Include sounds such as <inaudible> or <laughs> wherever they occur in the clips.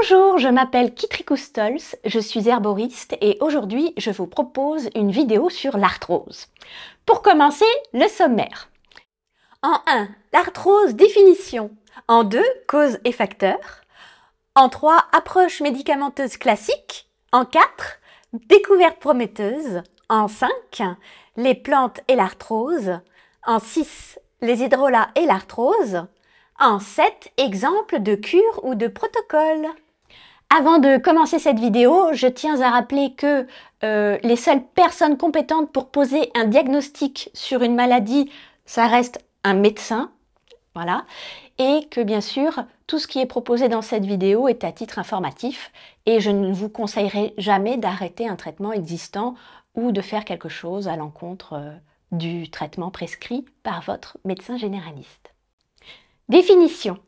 Bonjour, je m'appelle Kitri Stolz, je suis herboriste et aujourd'hui je vous propose une vidéo sur l'arthrose. Pour commencer, le sommaire. En 1, l'arthrose définition. En 2, causes et facteurs. En 3, approche médicamenteuse classique. En 4, découverte prometteuse. En 5, les plantes et l'arthrose. En 6, les hydrolats et l'arthrose. En 7, exemples de cure ou de protocole. Avant de commencer cette vidéo, je tiens à rappeler que euh, les seules personnes compétentes pour poser un diagnostic sur une maladie, ça reste un médecin, voilà, et que bien sûr, tout ce qui est proposé dans cette vidéo est à titre informatif, et je ne vous conseillerai jamais d'arrêter un traitement existant ou de faire quelque chose à l'encontre euh, du traitement prescrit par votre médecin généraliste. Définition.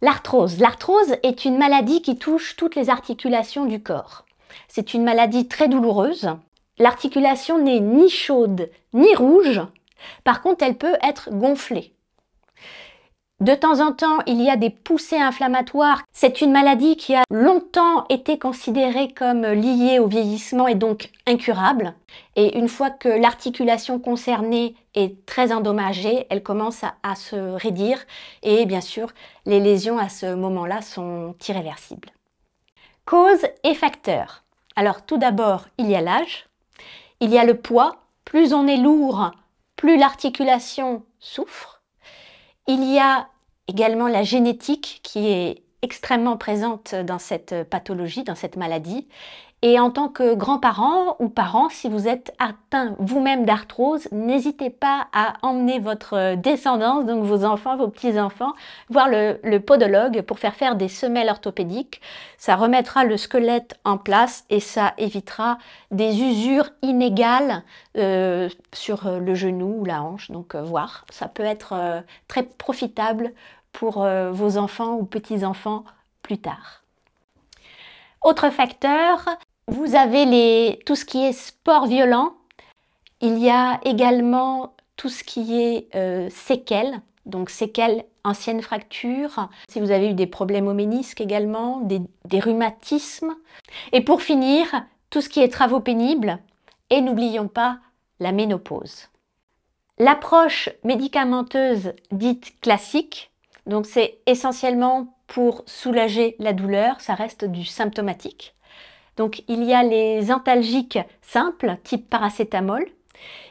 L'arthrose. L'arthrose est une maladie qui touche toutes les articulations du corps. C'est une maladie très douloureuse. L'articulation n'est ni chaude ni rouge. Par contre, elle peut être gonflée. De temps en temps, il y a des poussées inflammatoires. C'est une maladie qui a longtemps été considérée comme liée au vieillissement et donc incurable. Et une fois que l'articulation concernée est très endommagée, elle commence à, se raidir et bien sûr, les lésions à ce moment-là sont irréversibles. cause et facteurs. Alors tout d'abord, il y a l'âge, il y a le poids. Plus on est lourd, plus l'articulation souffre. Il y a également la génétique qui est extrêmement présente dans cette pathologie, dans cette maladie, et en tant que grand-parent ou parents, si vous êtes atteint vous-même d'arthrose, n'hésitez pas à emmener votre euh, descendance, donc vos enfants, vos petits-enfants, voir le, podologue pour faire faire des semelles orthopédiques. Ça remettra le squelette en place et ça évitera des usures inégales euh, sur euh, le genou ou la hanche. Donc voir, ça peut être très profitable pour vos enfants ou petits-enfants plus tard. Autre facteur, vous avez tout ce qui est sport violent. Il y a également tout ce qui est euh, séquelles. Donc séquelles, anciennes fractures. Si vous avez eu des problèmes au ménisque également, des, des rhumatismes. Et pour finir, tout ce qui est travaux pénibles. Et n'oublions pas la ménopause. L'approche médicamenteuse dite classique, donc c'est essentiellement pour soulager la douleur, ça reste du symptomatique. Donc il y a les antalgiques simples, type paracétamol.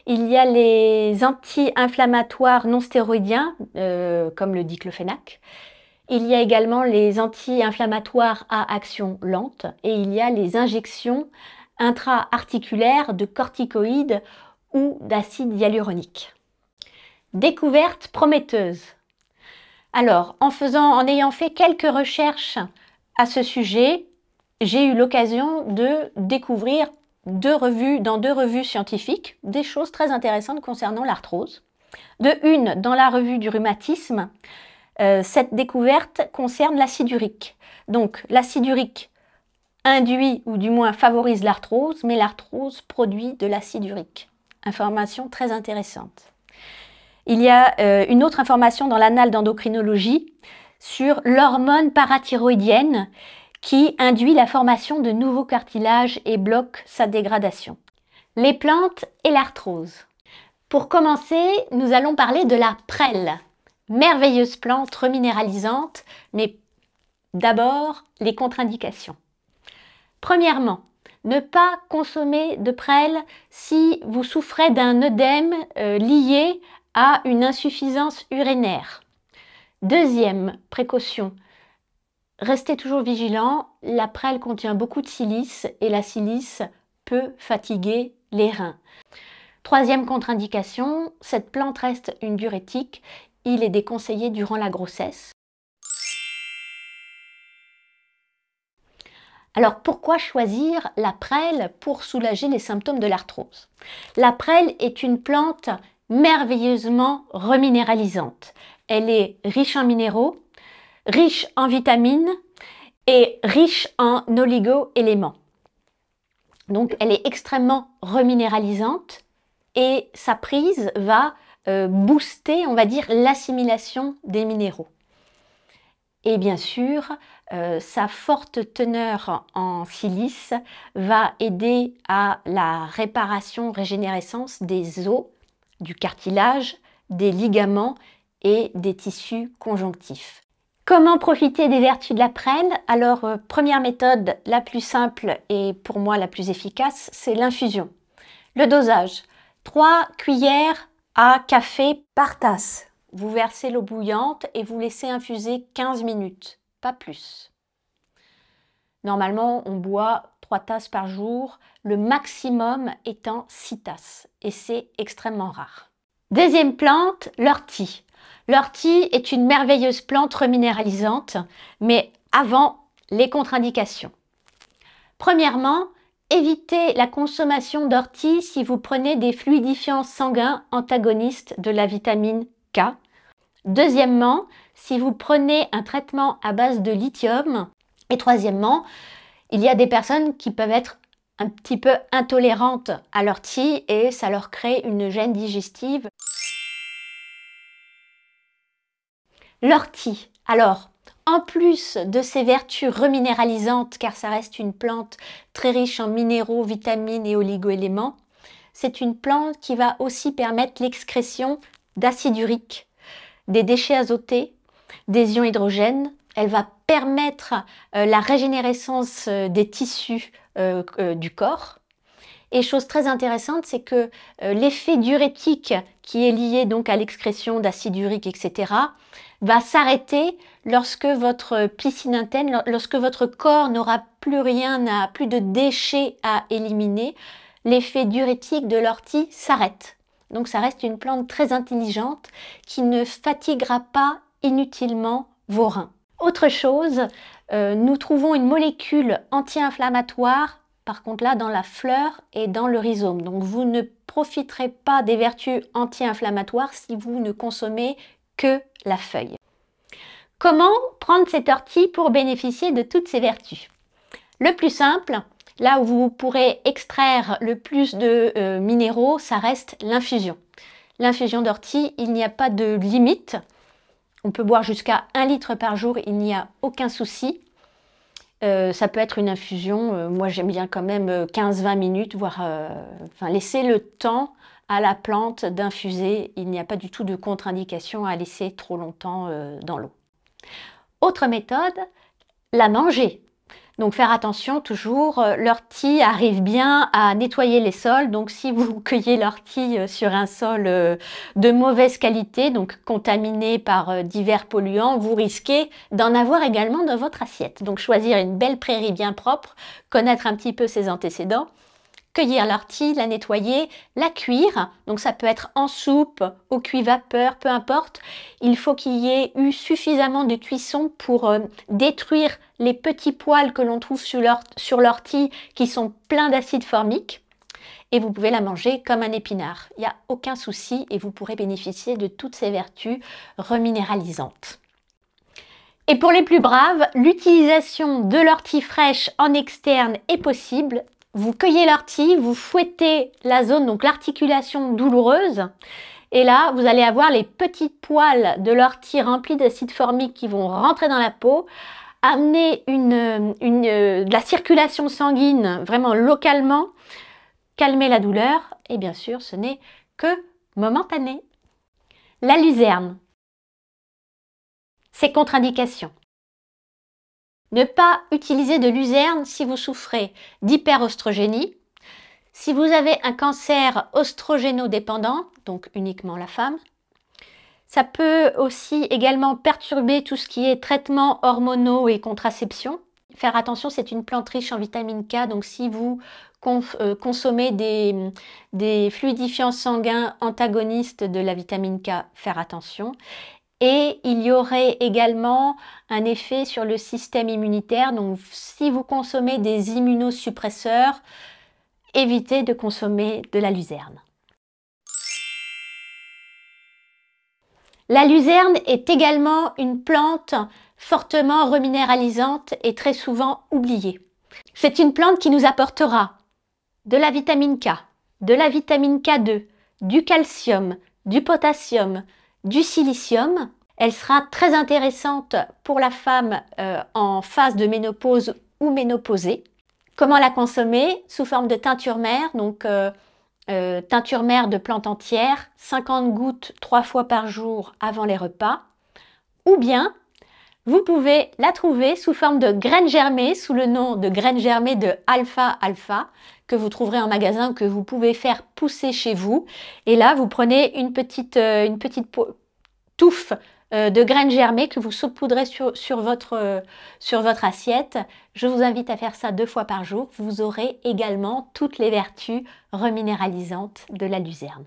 Il y a les anti-inflammatoires non stéroïdiens, euh, comme le diclofénac. Il y a également les anti-inflammatoires à action lente. Et il y a les injections intra-articulaires de corticoïdes ou d'acide hyaluronique. Découverte prometteuse. Alors, en ayant fait quelques recherches à ce sujet, j'ai eu l'occasion de découvrir dans deux revues scientifiques, des choses très intéressantes concernant l'arthrose. De une, dans la revue du rhumatisme, euh, cette découverte concerne l'acide urique. Donc l'acide urique induit ou du moins favorise l'arthrose, mais l'arthrose produit de l'acide urique. Information très intéressante. Il y a euh, une autre information dans l'anal d'endocrinologie sur l'hormone parathyroïdienne qui induit la formation de nouveaux cartilages et bloque sa dégradation. Les plantes et l'arthrose. Pour commencer, nous allons parler de la prêle, merveilleuse plante reminéralisante, mais d'abord les contre-indications. Premièrement, ne pas consommer de prêle si vous souffrez d'un œdème euh, lié à une insuffisance urinaire. Deuxième précaution, Restez toujours vigilant, la prêle contient beaucoup de silice et la silice peut fatiguer les reins. Troisième contre-indication, cette plante reste une diurétique, il est déconseillé durant la grossesse. Alors pourquoi choisir la prêle pour soulager les symptômes de l'arthrose La prêle est une plante merveilleusement reminéralisante. Elle est riche en minéraux, riche en vitamines et riche en oligo-éléments. Donc elle est extrêmement reminéralisante et sa prise va euh, booster, on va dire, l'assimilation des minéraux. Et bien sûr, euh, sa forte teneur en silice va aider à la réparation, régénérescence des os, du cartilage, des ligaments et des tissus conjonctifs. Comment profiter des vertus de la prenne Alors, euh, première méthode, la plus simple et pour moi la plus efficace, c'est l'infusion. Le dosage, 3 cuillères à café par tasse. Vous versez l'eau bouillante et vous laissez infuser 15 minutes, pas plus. Normalement, on boit 3 tasses par jour, le maximum étant 6 tasses, et c'est extrêmement rare. Deuxième plante, l'ortie. L'ortie est une merveilleuse plante reminéralisante, mais avant, les contre-indications. Premièrement, évitez la consommation d'ortie si vous prenez des fluidifiants sanguins antagonistes de la vitamine K. Deuxièmement, si vous prenez un traitement à base de lithium. Et troisièmement, il y a des personnes qui peuvent être un petit peu intolérantes à l'ortie et ça leur crée une gêne digestive. L'ortie. Alors, en plus de ses vertus reminéralisantes, car ça reste une plante très riche en minéraux, vitamines et oligoéléments, c'est une plante qui va aussi permettre l'excrétion d'acide urique, des déchets azotés, des ions hydrogènes. Elle va permettre euh, la régénérescence euh, des tissus euh, du corps. Et chose très intéressante, c'est que l'effet diurétique qui est lié donc à l'excrétion d'acide urique, etc., va s'arrêter lorsque votre piscine interne, lorsque votre corps n'aura plus rien plus de déchets à éliminer, l'effet diurétique de l'ortie s'arrête. Donc ça reste une plante très intelligente qui ne fatiguera pas inutilement vos reins. Autre chose, euh, nous trouvons une molécule anti-inflammatoire, par contre là dans la fleur et dans le rhizome. Donc vous ne profiterez pas des vertus anti-inflammatoires si vous ne consommez que la feuille. Comment prendre cette ortie pour bénéficier de toutes ses vertus Le plus simple, là où vous pourrez extraire le plus de euh, minéraux, ça reste l'infusion. L'infusion d'ortie, il n'y a pas de limite. On peut boire jusqu'à 1 litre par jour, il n'y a aucun souci. Euh, ça peut être une infusion, euh, moi j'aime bien quand même 15-20 minutes, voire enfin, laisser le temps à la plante d'infuser. Il n'y a pas du tout de contre-indication à laisser trop longtemps euh, dans l'eau. Autre méthode, la manger. Donc faire attention toujours, euh, l'ortie arrive bien à nettoyer les sols. Donc si vous <laughs> cueillez l'ortie euh, sur un sol de mauvaise qualité, donc contaminé par divers polluants, vous risquez d'en avoir également dans votre assiette. Donc choisir une belle prairie bien propre, connaître un petit peu ses antécédents cueillir l'ortie, la nettoyer, la cuire. Donc ça peut être en soupe, au cuit vapeur, peu importe. Il faut qu'il y ait eu suffisamment de cuisson pour euh, détruire les petits poils que l'on trouve sur l'ortie qui sont pleins d'acide formique. Et vous pouvez la manger comme un épinard. Il n'y a aucun souci et vous pourrez bénéficier de toutes ces vertus reminéralisantes. Et pour les plus braves, l'utilisation de l'ortie fraîche en externe est possible vous cueillez l'ortie, vous fouettez la zone, donc l'articulation douloureuse. Et là, vous allez avoir les petites poils de l'ortie remplis d'acide formique qui vont rentrer dans la peau, amener une, de la circulation sanguine vraiment localement, calmer la douleur. Et bien sûr, ce n'est que momentané. La luzerne. Ses contre-indications. Ne pas utiliser de luzerne si vous souffrez d'hyperostrogénie, si vous avez un cancer oestrogéno-dépendant, donc uniquement la femme. Ça peut aussi également perturber tout ce qui est traitement hormonaux et contraception. Faire attention, c'est une plante riche en vitamine K, donc si vous euh, consommez des, fluidifiants sanguins antagonistes de la vitamine K, faire attention. Et il y aurait également un effet sur le système immunitaire. Donc si vous consommez des immunosuppresseurs, évitez de consommer de la luzerne. La luzerne est également une plante fortement reminéralisante et très souvent oubliée. C'est une plante qui nous apportera de la vitamine K, de la vitamine K2, du calcium, du potassium, du silicium. Elle sera très intéressante pour la femme euh, en phase de ménopause ou ménopausée. Comment la consommer Sous forme de teinture mère, donc euh, euh, teinture mère de plante entière, 50 gouttes trois fois par jour avant les repas. Ou bien, vous pouvez la trouver sous forme de graines germées sous le nom de graines germées de alpha-alpha que vous trouverez en magasin, que vous pouvez faire pousser chez vous. Et là, vous prenez une petite, euh, une petite touffe euh, de graines germées que vous saupoudrez sur, sur, votre, euh, sur votre assiette. Je vous invite à faire ça deux fois par jour. Vous aurez également toutes les vertus reminéralisantes de la luzerne.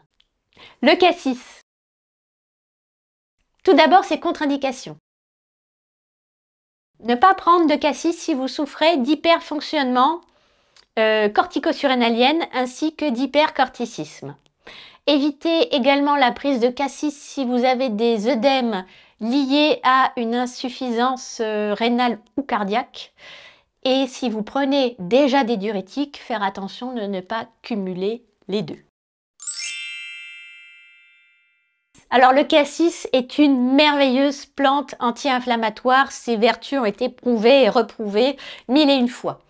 Le cassis. Tout d'abord, ses contre-indications. Ne pas prendre de cassis si vous souffrez d'hyperfonctionnement cortico euh, corticosurrénalienne ainsi que d'hypercorticisme. Évitez également la prise de cassis si vous avez des œdèmes liés à une insuffisance euh, rénale ou cardiaque. Et si vous prenez déjà des diurétiques, faire attention de ne pas cumuler les deux. Alors le cassis est une merveilleuse plante anti-inflammatoire. Ses vertus ont été prouvées et reprouvées mille et une fois.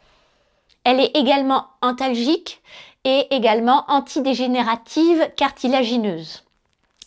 Elle est également antalgique et également antidégénérative cartilagineuse.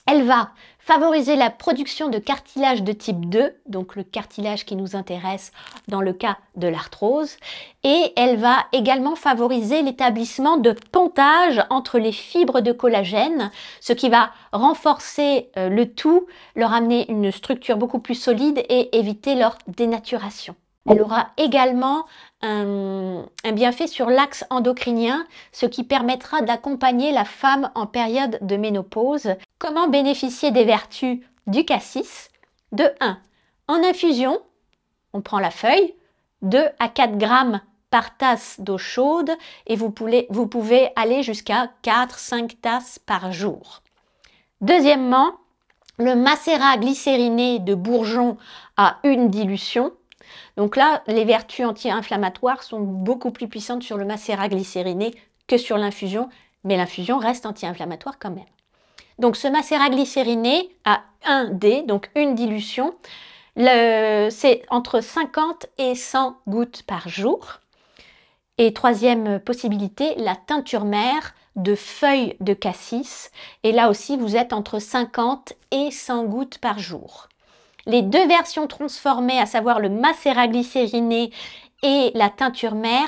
Elle va favoriser la production de cartilage de type 2, donc le cartilage qui nous intéresse dans le cas de l'arthrose, et elle va également favoriser l'établissement de pontage entre les fibres de collagène, ce qui va renforcer euh, le tout, leur amener une structure beaucoup plus solide et éviter leur dénaturation. Elle aura également un, bienfait sur l'axe endocrinien, ce qui permettra d'accompagner la femme en période de ménopause. Comment bénéficier des vertus du cassis De 1. En infusion, on prend la feuille, 2 à 4 grammes par tasse d'eau chaude et vous pouvez, vous pouvez aller jusqu'à 4-5 tasses par jour. Deuxièmement, le macérat glycériné de bourgeon à une dilution donc là, les vertus anti-inflammatoires sont beaucoup plus puissantes sur le macérat glycériné que sur l'infusion, mais l'infusion reste anti-inflammatoire quand même. Donc ce macérat glycériné a 1D, donc une dilution, c'est entre 50 et 100 gouttes par jour. Et troisième possibilité, la teinture mère de feuilles de cassis. Et là aussi, vous êtes entre 50 et 100 gouttes par jour les deux versions transformées, à savoir le macérat glycériné et la teinture mère,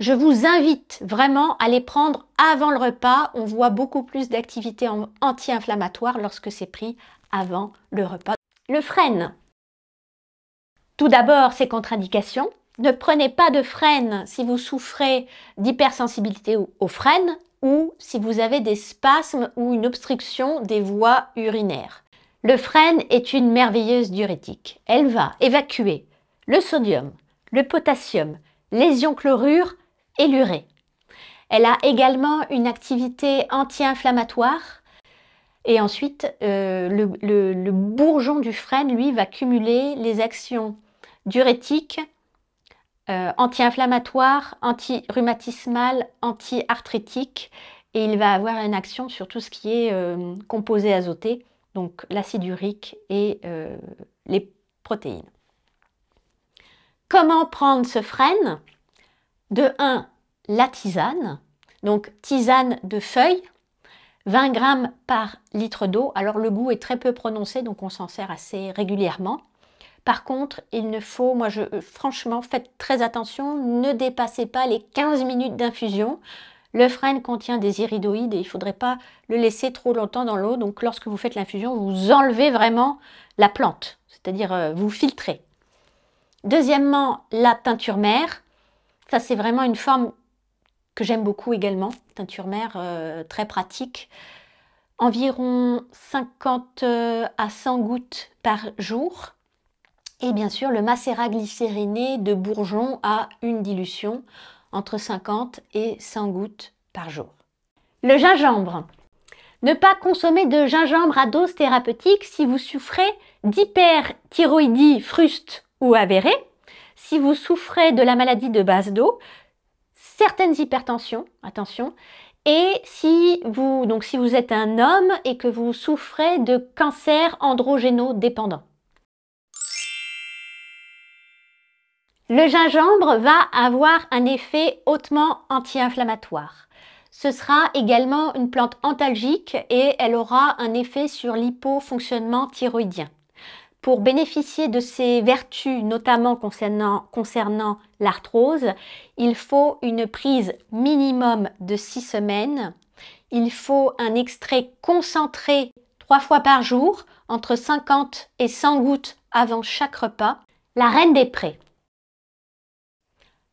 je vous invite vraiment à les prendre avant le repas. On voit beaucoup plus d'activités anti-inflammatoires lorsque c'est pris avant le repas. Le frêne. Tout d'abord, ces contre-indications. Ne prenez pas de frêne si vous souffrez d'hypersensibilité au frêne ou si vous avez des spasmes ou une obstruction des voies urinaires. Le frêne est une merveilleuse diurétique. Elle va évacuer le sodium, le potassium, les ions chlorure et l'urée. Elle a également une activité anti-inflammatoire. Et ensuite, euh, le, bourgeon du frêne, lui, va cumuler les actions diurétiques, euh, anti-inflammatoires, anti-rhumatismales, anti-arthritiques. Et il va avoir une action sur tout ce qui est euh, composé azoté, donc l'acide urique et euh, les protéines. Comment prendre ce frêne De 1, la tisane, donc tisane de feuilles, 20 grammes par litre d'eau. Alors le goût est très peu prononcé, donc on s'en sert assez régulièrement. Par contre, il ne faut, moi je, euh, franchement, faites très attention, ne dépassez pas les 15 minutes d'infusion. Le frêne contient des iridoïdes et il ne faudrait pas le laisser trop longtemps dans l'eau. Donc lorsque vous faites l'infusion, vous enlevez vraiment la plante, c'est-à-dire euh, vous filtrez. Deuxièmement, la teinture mère. Ça, c'est vraiment une forme que j'aime beaucoup également. Teinture mère euh, très pratique. Environ 50 euh, à 100 gouttes par jour. Et bien sûr, le macérat glycériné de bourgeon à une dilution entre 50 et 100 gouttes par jour. Le gingembre. Ne pas consommer de gingembre à dose thérapeutique si vous souffrez d'hyperthyroïdie fruste ou avérée, si vous souffrez de la maladie de base d'eau, certaines hypertensions, attention, et si vous, donc si vous êtes un homme et que vous souffrez de cancer androgénaux dépendant Le gingembre va avoir un effet hautement anti-inflammatoire. Ce sera également une plante antalgique et elle aura un effet sur l'hypofonctionnement thyroïdien. Pour bénéficier de ses vertus, notamment concernant, concernant l'arthrose, il faut une prise minimum de 6 semaines. Il faut un extrait concentré 3 fois par jour, entre 50 et 100 gouttes avant chaque repas. La reine des prés.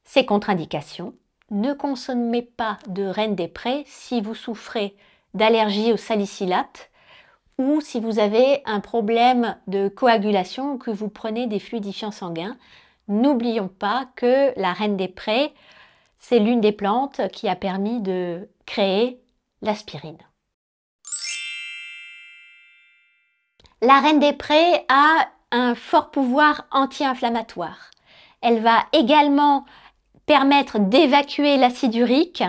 Ces contre-indications, ne consommez pas de reine des prés si vous souffrez d'allergie au salicylate ou si vous avez un problème de coagulation ou que vous prenez des fluidifiants sanguins. N'oublions pas que la reine des prés, c'est l'une des plantes qui a permis de créer l'aspirine. La reine des prés a un fort pouvoir anti-inflammatoire. Elle va également permettre d'évacuer l'acide urique.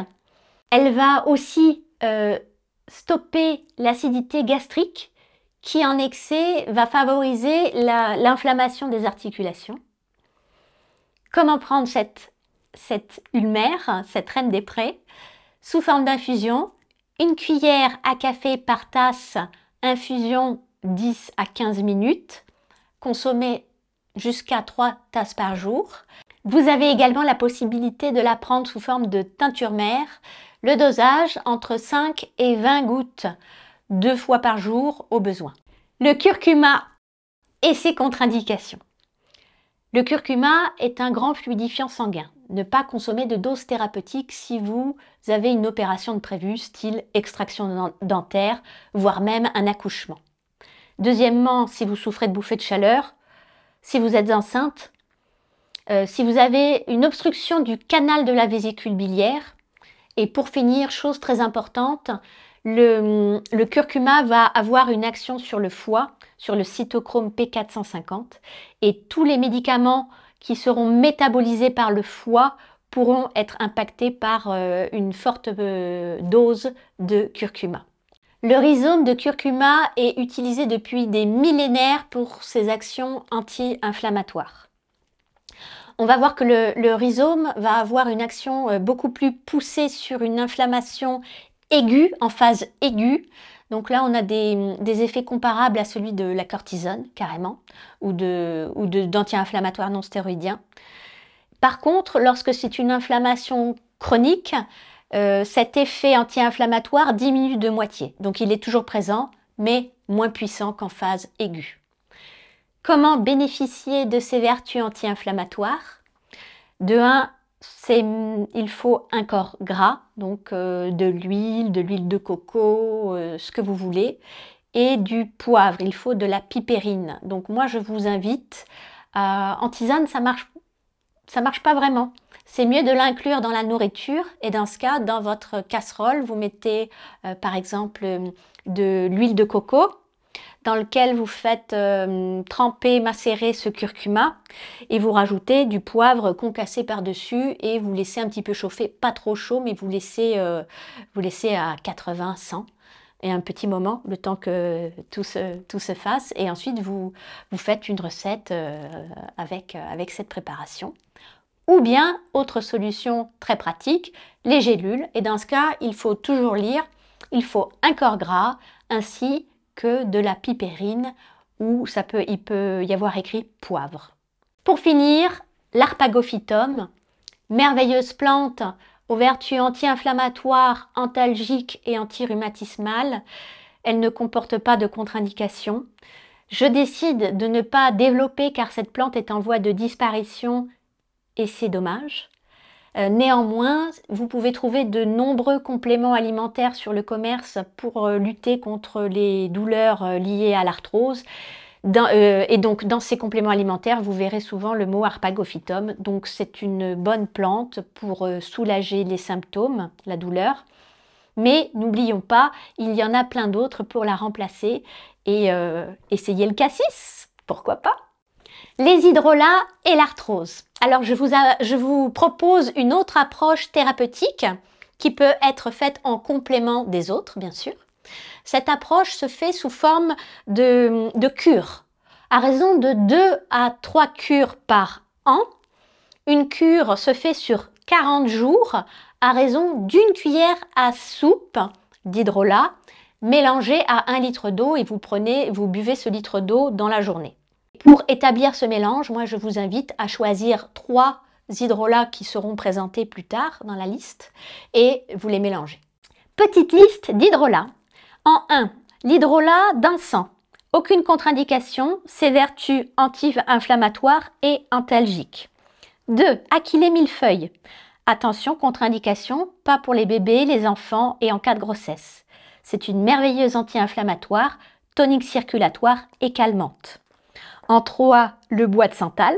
Elle va aussi euh, stopper l'acidité gastrique qui en excès va favoriser l'inflammation des articulations. Comment prendre cette, cette ulmère, cette reine des prés Sous forme d'infusion, une cuillère à café par tasse, infusion 10 à 15 minutes, consommée jusqu'à 3 tasses par jour. Vous avez également la possibilité de la prendre sous forme de teinture mère. Le dosage entre 5 et 20 gouttes, deux fois par jour au besoin. Le curcuma et ses contre-indications. Le curcuma est un grand fluidifiant sanguin. Ne pas consommer de dose thérapeutique si vous avez une opération de prévu, style extraction dentaire, voire même un accouchement. Deuxièmement, si vous souffrez de bouffées de chaleur, si vous êtes enceinte, euh, si vous avez une obstruction du canal de la vésicule biliaire, et pour finir, chose très importante, le, curcuma va avoir une action sur le foie, sur le cytochrome P450, et tous les médicaments qui seront métabolisés par le foie pourront être impactés par euh, une forte euh, dose de curcuma. Le rhizome de curcuma est utilisé depuis des millénaires pour ses actions anti-inflammatoires on va voir que le, rhizome va avoir une action euh, beaucoup plus poussée sur une inflammation aiguë, en phase aiguë. Donc là, on a des, effets comparables à celui de la cortisone, carrément, ou de, d'anti-inflammatoires non stéroïdiens. Par contre, lorsque c'est une inflammation chronique, euh, cet effet anti-inflammatoire diminue de moitié. Donc il est toujours présent, mais moins puissant qu'en phase aiguë. Comment bénéficier de ces vertus anti-inflammatoires De 1, il faut un corps gras, donc euh, de l'huile, de l'huile de coco, euh, ce que vous voulez, et du poivre. Il faut de la pipérine. Donc moi, je vous invite. en tisane, ça marche, ça marche pas vraiment. C'est mieux de l'inclure dans la nourriture et dans ce cas, dans votre casserole, vous mettez euh, par exemple de l'huile de coco, dans lequel vous faites euh, tremper, macérer ce curcuma et vous rajoutez du poivre concassé par-dessus et vous laissez un petit peu chauffer, pas trop chaud, mais vous laissez, euh, vous à 80-100 et un petit moment, le temps que tout se, tout se fasse. Et ensuite, vous, vous faites une recette euh, avec, avec cette préparation. Ou bien, autre solution très pratique, les gélules. Et dans ce cas, il faut toujours lire, il faut un corps gras, ainsi que de la pipérine où ça peut, il peut y avoir écrit poivre. Pour finir, l'arpagophytum, merveilleuse plante aux vertus anti-inflammatoires, antalgiques et anti-rhumatismales, Elle ne comporte pas de contre-indications. Je décide de ne pas développer car cette plante est en voie de disparition et c'est dommage. Euh, néanmoins, vous pouvez trouver de nombreux compléments alimentaires sur le commerce pour euh, lutter contre les douleurs euh, liées à l'arthrose. et donc, dans ces compléments alimentaires, vous verrez souvent le mot arpagophytum. Donc, c'est une bonne plante pour soulager les symptômes, la douleur. Mais n'oublions pas, il y en a plein d'autres pour la remplacer et essayez le cassis, pourquoi pas les hydrolats et l'arthrose. Alors je vous, propose une autre approche thérapeutique qui peut être faite en complément des autres, bien sûr. Cette approche se fait sous forme de, cure, à raison de 2 à 3 cures par an. Une cure se fait sur 40 jours à raison d'une cuillère à soupe d'hydrolat mélangée à un litre d'eau et vous prenez, vous buvez ce litre d'eau dans la journée. Pour établir ce mélange, moi je vous invite à choisir trois hydrolats qui seront présentés plus tard dans la liste et vous les mélangez. Petite liste d'hydrolats. En 1, l'hydrolat d'un sang. Aucune contre-indication, ses vertus anti-inflammatoires et antalgiques. 2. mille millefeuille. Attention, contre-indication, pas pour les bébés, les enfants et en cas de grossesse. C'est une merveilleuse anti-inflammatoire, tonique circulatoire et calmante. En 3 le bois de santal,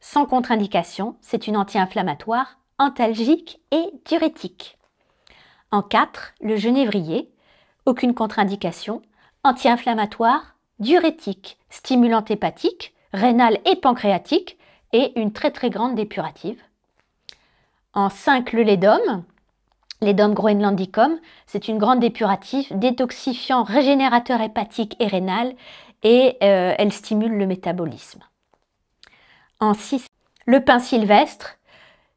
sans contre-indication, c'est une anti-inflammatoire, antalgique et diurétique. En 4, le genévrier, aucune contre-indication, anti-inflammatoire, diurétique, stimulant hépatique, rénal et pancréatique, et une très très grande dépurative. En 5, le lédome, L'édome groenlandicum, c'est une grande dépurative, détoxifiant, régénérateur hépatique et rénal et euh, elle stimule le métabolisme. En 6, le pain sylvestre,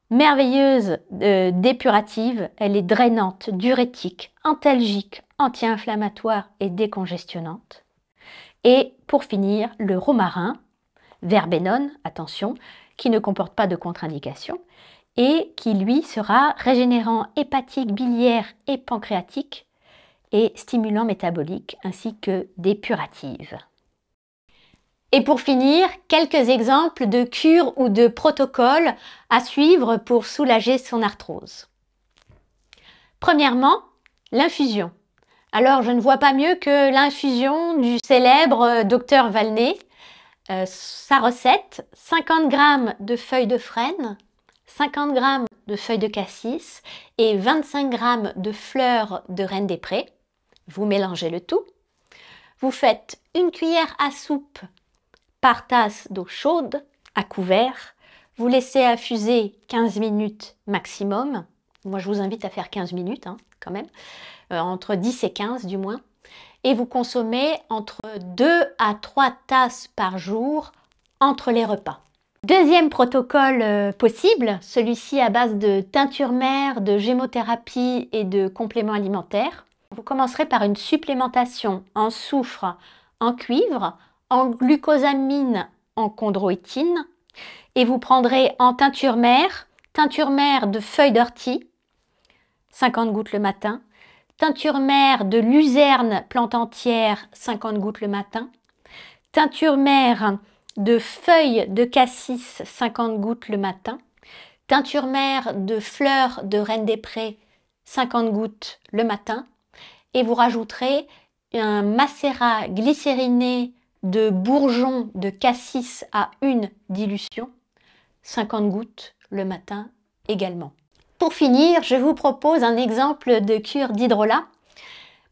merveilleuse euh, dépurative, elle est drainante, diurétique, antalgique, anti-inflammatoire et décongestionnante. Et pour finir, le romarin, verbenone, attention, qui ne comporte pas de contre-indication et qui lui sera régénérant hépatique, biliaire et pancréatique et stimulant métabolique ainsi que dépurative. Et pour finir, quelques exemples de cures ou de protocoles à suivre pour soulager son arthrose. Premièrement, l'infusion. Alors, je ne vois pas mieux que l'infusion du célèbre euh, docteur Valnet. Euh, sa recette, 50 g de feuilles de frêne, 50 g de feuilles de cassis et 25 g de fleurs de reine des prés. Vous mélangez le tout. Vous faites une cuillère à soupe par tasse d'eau chaude à couvert. Vous laissez infuser 15 minutes maximum. Moi, je vous invite à faire 15 minutes hein, quand même, euh, entre 10 et 15 du moins. Et vous consommez entre 2 à 3 tasses par jour entre les repas. Deuxième protocole euh, possible, celui-ci à base de teinture mère, de gémothérapie et de compléments alimentaires. Vous commencerez par une supplémentation en soufre, en cuivre, en glucosamine en chondroïtine et vous prendrez en teinture mère, teinture mère de feuilles d'ortie, 50 gouttes le matin, teinture mère de luzerne plante entière, 50 gouttes le matin, teinture mère de feuilles de cassis, 50 gouttes le matin, teinture mère de fleurs de reine des prés, 50 gouttes le matin, et vous rajouterez un macérat glycériné de bourgeons de cassis à une dilution, 50 gouttes le matin également. Pour finir, je vous propose un exemple de cure d'hydrolat.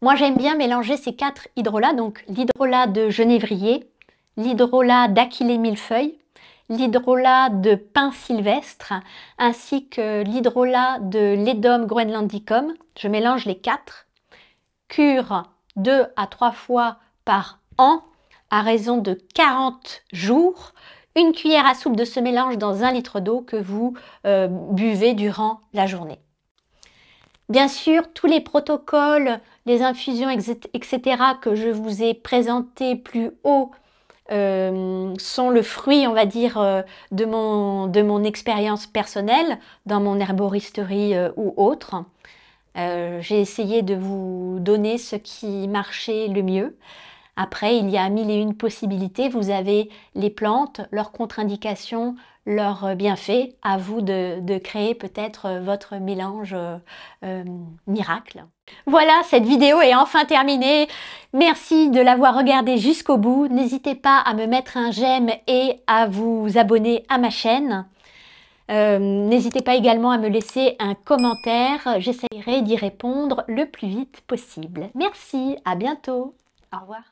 Moi, j'aime bien mélanger ces quatre hydrolats, donc l'hydrolat de genévrier, l'hydrolat d'aquilée millefeuille, l'hydrolat de pin sylvestre, ainsi que l'hydrolat de Ledum groenlandicum. Je mélange les quatre. Cure deux à trois fois par an à raison de 40 jours une cuillère à soupe de ce mélange dans un litre d'eau que vous euh, buvez durant la journée. Bien sûr, tous les protocoles, les infusions, etc. que je vous ai présentés plus haut euh, sont le fruit, on va dire, euh, de mon, de mon expérience personnelle dans mon herboristerie ou autre. J'ai essayé de vous donner ce qui marchait le mieux. Après, il y a mille et une possibilités. Vous avez les plantes, leurs contre-indications, leurs euh, bienfaits. À vous de, créer peut-être euh, votre mélange euh, miracle. Voilà, cette vidéo est enfin terminée. Merci de l'avoir regardée jusqu'au bout. N'hésitez pas à me mettre un j'aime et à vous abonner à ma chaîne. N'hésitez pas également à me laisser un commentaire, j'essayerai d'y répondre le plus vite possible. Merci, à bientôt, au revoir.